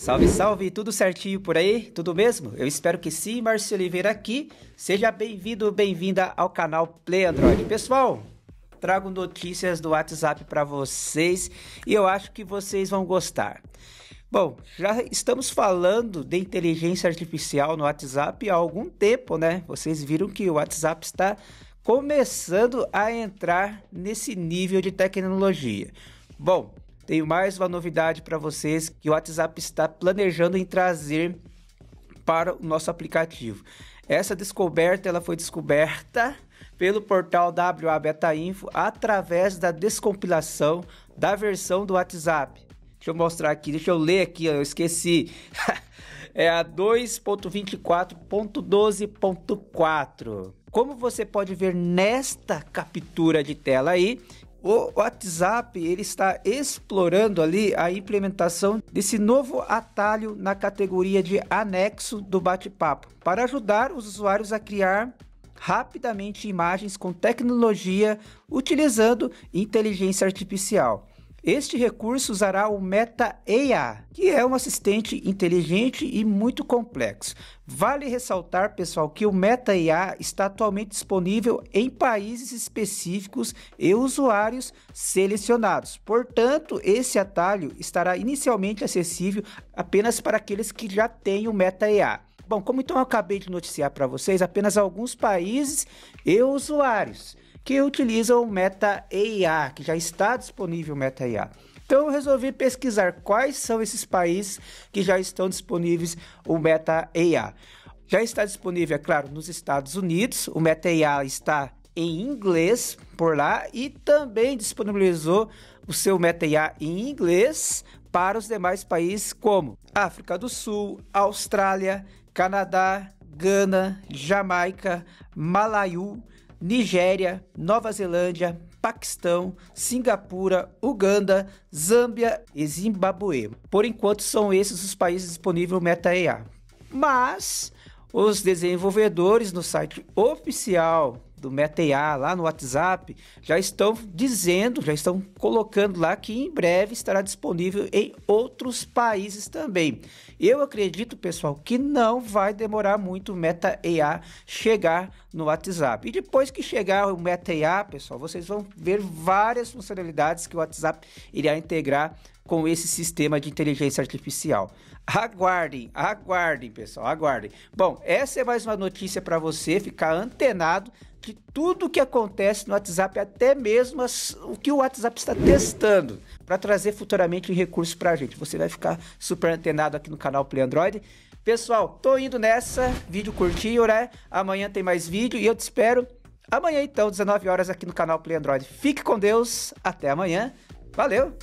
Salve, salve, tudo certinho por aí? Tudo mesmo? Eu espero que sim, Márcio Oliveira aqui. Seja bem-vindo, bem-vinda ao canal Play Android. Pessoal, trago notícias do WhatsApp para vocês e eu acho que vocês vão gostar. Bom, já estamos falando de inteligência artificial no WhatsApp há algum tempo, né? Vocês viram que o WhatsApp está começando a entrar nesse nível de tecnologia. Bom, tenho mais uma novidade para vocês que o WhatsApp está planejando em trazer para o nosso aplicativo. Essa descoberta ela foi descoberta pelo portal WA Beta Info através da descompilação da versão do WhatsApp. Deixa eu mostrar aqui, deixa eu ler aqui, eu esqueci. é a 2.24.12.4. Como você pode ver nesta captura de tela aí, o WhatsApp ele está explorando ali a implementação desse novo atalho na categoria de anexo do bate-papo para ajudar os usuários a criar rapidamente imagens com tecnologia utilizando inteligência artificial. Este recurso usará o Meta AI, que é um assistente inteligente e muito complexo. Vale ressaltar, pessoal, que o Meta AI está atualmente disponível em países específicos e usuários selecionados. Portanto, esse atalho estará inicialmente acessível apenas para aqueles que já têm o Meta AI. Bom, como então eu acabei de noticiar para vocês, apenas alguns países e usuários que utilizam o Meta EIA, que já está disponível o Meta EIA. Então eu resolvi pesquisar quais são esses países que já estão disponíveis o Meta EIA. Já está disponível, é claro, nos Estados Unidos, o Meta EIA está em inglês por lá e também disponibilizou o seu Meta EIA em inglês para os demais países como África do Sul, Austrália, Canadá, Gana, Jamaica, Malaiu, Nigéria, Nova Zelândia, Paquistão, Singapura, Uganda, Zâmbia e Zimbabue. Por enquanto, são esses os países disponíveis no Meta EA. Mas os desenvolvedores no site oficial do MetaEA lá no WhatsApp, já estão dizendo, já estão colocando lá que em breve estará disponível em outros países também. Eu acredito, pessoal, que não vai demorar muito o MetaEA chegar no WhatsApp. E depois que chegar o MetaEA, pessoal, vocês vão ver várias funcionalidades que o WhatsApp irá integrar com esse sistema de inteligência artificial. Aguardem, aguardem, pessoal, aguardem. Bom, essa é mais uma notícia para você ficar antenado de tudo que acontece no WhatsApp, até mesmo as, o que o WhatsApp está testando, para trazer futuramente recursos para a gente. Você vai ficar super antenado aqui no canal Play Android. Pessoal, tô indo nessa. Vídeo curtinho, né? Amanhã tem mais vídeo e eu te espero amanhã, então, 19 horas aqui no canal Play Android. Fique com Deus. Até amanhã. Valeu!